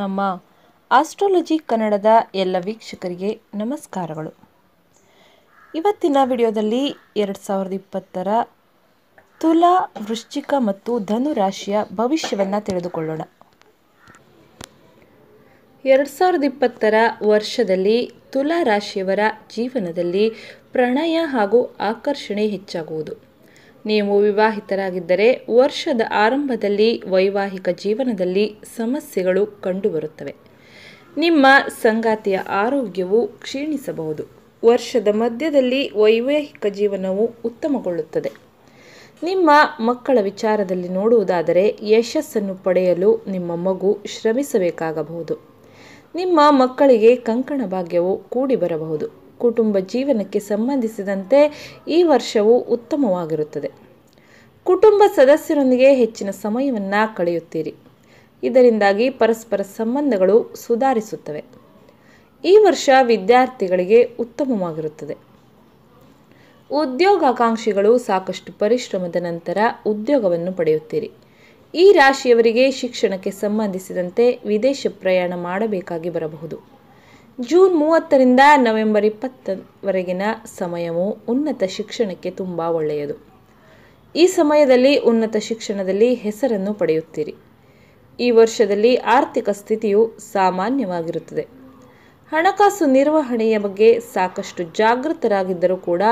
ನಮ್ಮ ಆಸ್ಟ್ರಾಲಜಿ ಕನ್ನಡದ ಎಲ್ಲ ವೀಕ್ಷಕರಿಗೆ ನಮಸ್ಕಾರಗಳು ಇವತ್ತಿನ ವಿಡಿಯೋದಲ್ಲಿ ಎರಡು ಸಾವಿರದ ಇಪ್ಪತ್ತರ ತುಲಾ ವೃಶ್ಚಿಕ ಮತ್ತು ಧನು ರಾಶಿಯ ಭವಿಷ್ಯವನ್ನು ತಿಳಿದುಕೊಳ್ಳೋಣ ಎರಡು ಸಾವಿರದ ಇಪ್ಪತ್ತರ ವರ್ಷದಲ್ಲಿ ತುಲಾ ರಾಶಿಯವರ ಜೀವನದಲ್ಲಿ ಪ್ರಣಯ ಹಾಗೂ ಆಕರ್ಷಣೆ ಹೆಚ್ಚಾಗುವುದು ನೀವು ವಿವಾಹಿತರಾಗಿದ್ದರೆ ವರ್ಷದ ಆರಂಭದಲ್ಲಿ ವೈವಾಹಿಕ ಜೀವನದಲ್ಲಿ ಸಮಸ್ಯೆಗಳು ಕಂಡುಬರುತ್ತವೆ ನಿಮ್ಮ ಸಂಗಾತಿಯ ಆರೋಗ್ಯವು ಕ್ಷೀಣಿಸಬಹುದು ವರ್ಷದ ಮಧ್ಯದಲ್ಲಿ ವೈವಾಹಿಕ ಜೀವನವು ಉತ್ತಮಗೊಳ್ಳುತ್ತದೆ ನಿಮ್ಮ ಮಕ್ಕಳ ವಿಚಾರದಲ್ಲಿ ನೋಡುವುದಾದರೆ ಯಶಸ್ಸನ್ನು ಪಡೆಯಲು ನಿಮ್ಮ ಮಗು ಶ್ರಮಿಸಬೇಕಾಗಬಹುದು ನಿಮ್ಮ ಮಕ್ಕಳಿಗೆ ಕಂಕಣ ಭಾಗ್ಯವು ಕೂಡಿ ಬರಬಹುದು ಕುಟುಂಬ ಜೀವನಕ್ಕೆ ಸಂಬಂಧಿಸಿದಂತೆ ಈ ವರ್ಷವು ಉತ್ತಮವಾಗಿರುತ್ತದೆ ಕುಟುಂಬ ಸದಸ್ಯರೊಂದಿಗೆ ಹೆಚ್ಚಿನ ಸಮಯವನ್ನು ಕಳೆಯುತ್ತೀರಿ ಇದರಿಂದಾಗಿ ಪರಸ್ಪರ ಸಂಬಂಧಗಳು ಸುಧಾರಿಸುತ್ತವೆ ಈ ವರ್ಷ ವಿದ್ಯಾರ್ಥಿಗಳಿಗೆ ಉತ್ತಮವಾಗಿರುತ್ತದೆ ಉದ್ಯೋಗಾಕಾಂಕ್ಷಿಗಳು ಸಾಕಷ್ಟು ಪರಿಶ್ರಮದ ನಂತರ ಉದ್ಯೋಗವನ್ನು ಪಡೆಯುತ್ತೀರಿ ಈ ರಾಶಿಯವರಿಗೆ ಶಿಕ್ಷಣಕ್ಕೆ ಸಂಬಂಧಿಸಿದಂತೆ ವಿದೇಶ ಪ್ರಯಾಣ ಮಾಡಬೇಕಾಗಿ ಬರಬಹುದು ಜೂನ್ ಮೂವತ್ತರಿಂದ ನವೆಂಬರ್ ಇಪ್ಪತ್ತವರೆಗಿನ ಸಮಯವು ಉನ್ನತ ಶಿಕ್ಷಣಕ್ಕೆ ತುಂಬ ಒಳ್ಳೆಯದು ಈ ಸಮಯದಲ್ಲಿ ಉನ್ನತ ಶಿಕ್ಷಣದಲ್ಲಿ ಹೆಸರನ್ನು ಪಡೆಯುತ್ತೀರಿ ಈ ವರ್ಷದಲ್ಲಿ ಆರ್ಥಿಕ ಸ್ಥಿತಿಯು ಸಾಮಾನ್ಯವಾಗಿರುತ್ತದೆ ಹಣಕಾಸು ನಿರ್ವಹಣೆಯ ಬಗ್ಗೆ ಸಾಕಷ್ಟು ಜಾಗೃತರಾಗಿದ್ದರೂ ಕೂಡ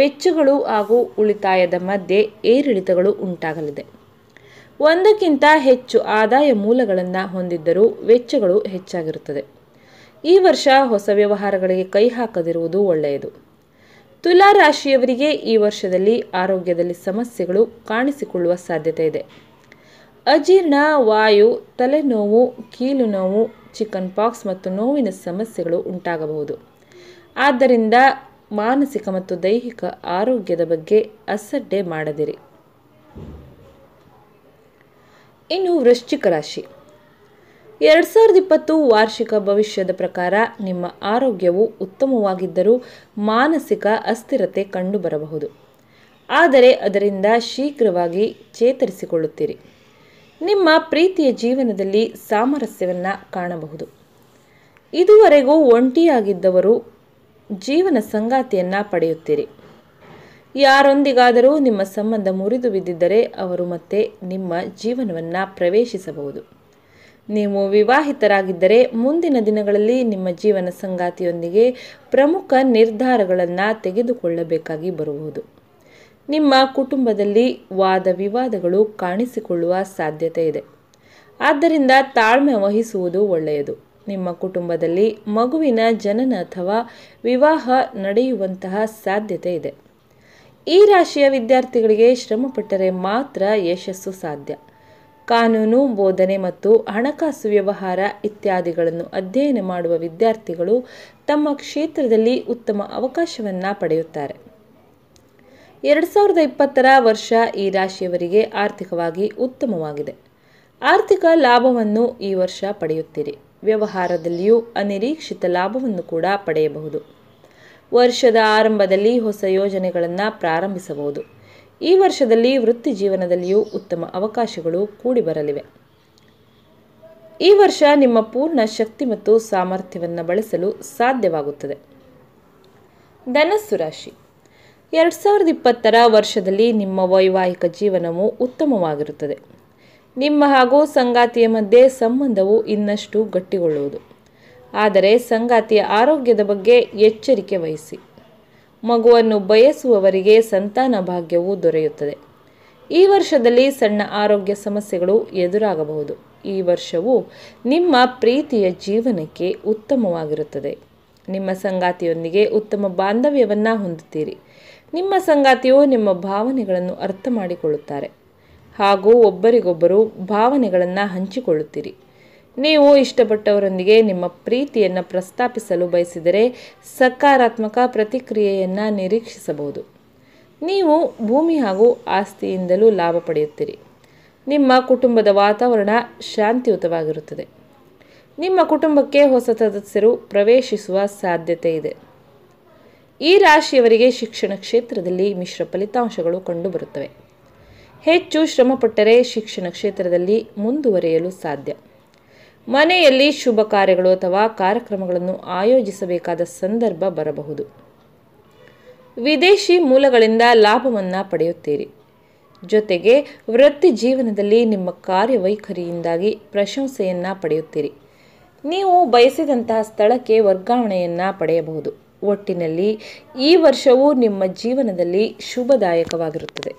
ವೆಚ್ಚಗಳು ಹಾಗೂ ಉಳಿತಾಯದ ಮಧ್ಯೆ ಏರಿಳಿತಗಳು ಉಂಟಾಗಲಿದೆ ಒಂದಕ್ಕಿಂತ ಹೆಚ್ಚು ಆದಾಯ ಮೂಲಗಳನ್ನು ಹೊಂದಿದ್ದರೂ ವೆಚ್ಚಗಳು ಹೆಚ್ಚಾಗಿರುತ್ತದೆ ಈ ವರ್ಷ ಹೊಸ ವ್ಯವಹಾರಗಳಿಗೆ ಕೈ ಹಾಕದಿರುವುದು ಒಳ್ಳೆಯದು ತುಲಾ ರಾಶಿಯವರಿಗೆ ಈ ವರ್ಷದಲ್ಲಿ ಆರೋಗ್ಯದಲ್ಲಿ ಸಮಸ್ಯೆಗಳು ಕಾಣಿಸಿಕೊಳ್ಳುವ ಸಾಧ್ಯತೆ ಇದೆ ಅಜೀರ್ಣ ವಾಯು ತಲೆನೋವು ಕೀಲು ನೋವು ಚಿಕನ್ ಪಾಕ್ಸ್ ಮತ್ತು ನೋವಿನ ಸಮಸ್ಯೆಗಳು ಉಂಟಾಗಬಹುದು ಆದ್ದರಿಂದ ಮಾನಸಿಕ ಮತ್ತು ದೈಹಿಕ ಆರೋಗ್ಯದ ಬಗ್ಗೆ ಅಸಡ್ಡೆ ಮಾಡದಿರಿ ಇನ್ನು ವೃಶ್ಚಿಕ ರಾಶಿ ಎರಡು ಸಾವಿರದ ಇಪ್ಪತ್ತು ವಾರ್ಷಿಕ ಭವಿಷ್ಯದ ಪ್ರಕಾರ ನಿಮ್ಮ ಆರೋಗ್ಯವು ಉತ್ತಮವಾಗಿದ್ದರೂ ಮಾನಸಿಕ ಅಸ್ಥಿರತೆ ಕಂಡುಬರಬಹುದು ಆದರೆ ಅದರಿಂದ ಶೀಘ್ರವಾಗಿ ಚೇತರಿಸಿಕೊಳ್ಳುತ್ತೀರಿ ನಿಮ್ಮ ಪ್ರೀತಿಯ ಜೀವನದಲ್ಲಿ ಸಾಮರಸ್ಯವನ್ನು ಕಾಣಬಹುದು ಇದುವರೆಗೂ ಒಂಟಿಯಾಗಿದ್ದವರು ಜೀವನ ಸಂಗಾತಿಯನ್ನು ಪಡೆಯುತ್ತೀರಿ ಯಾರೊಂದಿಗಾದರೂ ನಿಮ್ಮ ಸಂಬಂಧ ಮುರಿದು ಬಿದ್ದಿದ್ದರೆ ಅವರು ಮತ್ತೆ ನಿಮ್ಮ ಜೀವನವನ್ನು ಪ್ರವೇಶಿಸಬಹುದು ನೀವು ವಿವಾಹಿತರಾಗಿದ್ದರೆ ಮುಂದಿನ ದಿನಗಳಲ್ಲಿ ನಿಮ್ಮ ಜೀವನ ಸಂಗಾತಿಯೊಂದಿಗೆ ಪ್ರಮುಖ ನಿರ್ಧಾರಗಳನ್ನು ತೆಗೆದುಕೊಳ್ಳಬೇಕಾಗಿ ಬರಬಹುದು ನಿಮ್ಮ ಕುಟುಂಬದಲ್ಲಿ ವಾದ ವಿವಾದಗಳು ಕಾಣಿಸಿಕೊಳ್ಳುವ ಸಾಧ್ಯತೆ ಇದೆ ಆದ್ದರಿಂದ ತಾಳ್ಮೆ ವಹಿಸುವುದು ಒಳ್ಳೆಯದು ನಿಮ್ಮ ಕುಟುಂಬದಲ್ಲಿ ಮಗುವಿನ ಜನನ ಅಥವಾ ವಿವಾಹ ನಡೆಯುವಂತಹ ಸಾಧ್ಯತೆ ಇದೆ ಈ ರಾಶಿಯ ವಿದ್ಯಾರ್ಥಿಗಳಿಗೆ ಶ್ರಮಪಟ್ಟರೆ ಮಾತ್ರ ಯಶಸ್ಸು ಸಾಧ್ಯ ಕಾನೂನು ಬೋಧನೆ ಮತ್ತು ಹಣಕಾಸು ವ್ಯವಹಾರ ಇತ್ಯಾದಿಗಳನ್ನು ಅಧ್ಯಯನ ಮಾಡುವ ವಿದ್ಯಾರ್ಥಿಗಳು ತಮ್ಮ ಕ್ಷೇತ್ರದಲ್ಲಿ ಉತ್ತಮ ಅವಕಾಶವನ್ನು ಪಡೆಯುತ್ತಾರೆ ಎರಡು ಸಾವಿರದ ಇಪ್ಪತ್ತರ ವರ್ಷ ಈ ರಾಶಿಯವರಿಗೆ ಆರ್ಥಿಕವಾಗಿ ಉತ್ತಮವಾಗಿದೆ ಆರ್ಥಿಕ ಲಾಭವನ್ನು ಈ ವರ್ಷ ಪಡೆಯುತ್ತೀರಿ ವ್ಯವಹಾರದಲ್ಲಿಯೂ ಅನಿರೀಕ್ಷಿತ ಲಾಭವನ್ನು ಕೂಡ ಪಡೆಯಬಹುದು ವರ್ಷದ ಆರಂಭದಲ್ಲಿ ಹೊಸ ಯೋಜನೆಗಳನ್ನು ಪ್ರಾರಂಭಿಸಬಹುದು ಈ ವರ್ಷದಲ್ಲಿ ವೃತ್ತಿ ಜೀವನದಲ್ಲಿಯೂ ಉತ್ತಮ ಅವಕಾಶಗಳು ಕೂಡಿ ಬರಲಿವೆ ಈ ವರ್ಷ ನಿಮ್ಮ ಪೂರ್ಣ ಶಕ್ತಿ ಮತ್ತು ಸಾಮರ್ಥ್ಯವನ್ನು ಬಳಸಲು ಸಾಧ್ಯವಾಗುತ್ತದೆ ಧನಸ್ಸು ರಾಶಿ ಎರಡು ಸಾವಿರದ ಇಪ್ಪತ್ತರ ವರ್ಷದಲ್ಲಿ ನಿಮ್ಮ ವೈವಾಹಿಕ ಜೀವನವು ಉತ್ತಮವಾಗಿರುತ್ತದೆ ನಿಮ್ಮ ಹಾಗೂ ಸಂಗಾತಿಯ ಮಧ್ಯೆ ಸಂಬಂಧವು ಇನ್ನಷ್ಟು ಗಟ್ಟಿಗೊಳ್ಳುವುದು ಆದರೆ ಸಂಗಾತಿಯ ಆರೋಗ್ಯದ ಬಗ್ಗೆ ಎಚ್ಚರಿಕೆ ವಹಿಸಿ ಮಗುವನ್ನು ಬಯಸುವವರಿಗೆ ಸಂತಾನ ಭಾಗ್ಯವು ದೊರೆಯುತ್ತದೆ ಈ ವರ್ಷದಲ್ಲಿ ಸಣ್ಣ ಆರೋಗ್ಯ ಸಮಸ್ಯೆಗಳು ಎದುರಾಗಬಹುದು ಈ ವರ್ಷವು ನಿಮ್ಮ ಪ್ರೀತಿಯ ಜೀವನಕ್ಕೆ ಉತ್ತಮವಾಗಿರುತ್ತದೆ ನಿಮ್ಮ ಸಂಗಾತಿಯೊಂದಿಗೆ ಉತ್ತಮ ಬಾಂಧವ್ಯವನ್ನು ಹೊಂದುತ್ತೀರಿ ನಿಮ್ಮ ಸಂಗಾತಿಯು ನಿಮ್ಮ ಭಾವನೆಗಳನ್ನು ಅರ್ಥ ಮಾಡಿಕೊಳ್ಳುತ್ತಾರೆ ಹಾಗೂ ಒಬ್ಬರಿಗೊಬ್ಬರು ಭಾವನೆಗಳನ್ನು ಹಂಚಿಕೊಳ್ಳುತ್ತೀರಿ ನೀವು ಇಷ್ಟಪಟ್ಟವರೊಂದಿಗೆ ನಿಮ್ಮ ಪ್ರೀತಿಯನ್ನು ಪ್ರಸ್ತಾಪಿಸಲು ಬಯಸಿದರೆ ಸಕಾರಾತ್ಮಕ ಪ್ರತಿಕ್ರಿಯೆಯನ್ನು ನಿರೀಕ್ಷಿಸಬಹುದು ನೀವು ಭೂಮಿ ಹಾಗೂ ಆಸ್ತಿಯಿಂದಲೂ ಲಾಭ ಪಡೆಯುತ್ತೀರಿ ನಿಮ್ಮ ಕುಟುಂಬದ ವಾತಾವರಣ ಶಾಂತಿಯುತವಾಗಿರುತ್ತದೆ ನಿಮ್ಮ ಕುಟುಂಬಕ್ಕೆ ಹೊಸ ಸದಸ್ಯರು ಪ್ರವೇಶಿಸುವ ಸಾಧ್ಯತೆ ಇದೆ ಈ ರಾಶಿಯವರಿಗೆ ಶಿಕ್ಷಣ ಕ್ಷೇತ್ರದಲ್ಲಿ ಮಿಶ್ರ ಫಲಿತಾಂಶಗಳು ಕಂಡುಬರುತ್ತವೆ ಹೆಚ್ಚು ಶ್ರಮಪಟ್ಟರೆ ಶಿಕ್ಷಣ ಕ್ಷೇತ್ರದಲ್ಲಿ ಮುಂದುವರೆಯಲು ಸಾಧ್ಯ ಮನೆಯಲ್ಲಿ ಶುಭ ಕಾರ್ಯಗಳು ಅಥವಾ ಕಾರ್ಯಕ್ರಮಗಳನ್ನು ಆಯೋಜಿಸಬೇಕಾದ ಸಂದರ್ಭ ಬರಬಹುದು ವಿದೇಶಿ ಮೂಲಗಳಿಂದ ಲಾಭವನ್ನು ಪಡೆಯುತ್ತೀರಿ ಜೊತೆಗೆ ವೃತ್ತಿ ಜೀವನದಲ್ಲಿ ನಿಮ್ಮ ಕಾರ್ಯವೈಖರಿಯಿಂದಾಗಿ ಪ್ರಶಂಸೆಯನ್ನು ಪಡೆಯುತ್ತೀರಿ ನೀವು ಬಯಸಿದಂತಹ ಸ್ಥಳಕ್ಕೆ ವರ್ಗಾವಣೆಯನ್ನು ಪಡೆಯಬಹುದು ಒಟ್ಟಿನಲ್ಲಿ ಈ ವರ್ಷವು ನಿಮ್ಮ ಜೀವನದಲ್ಲಿ ಶುಭದಾಯಕವಾಗಿರುತ್ತದೆ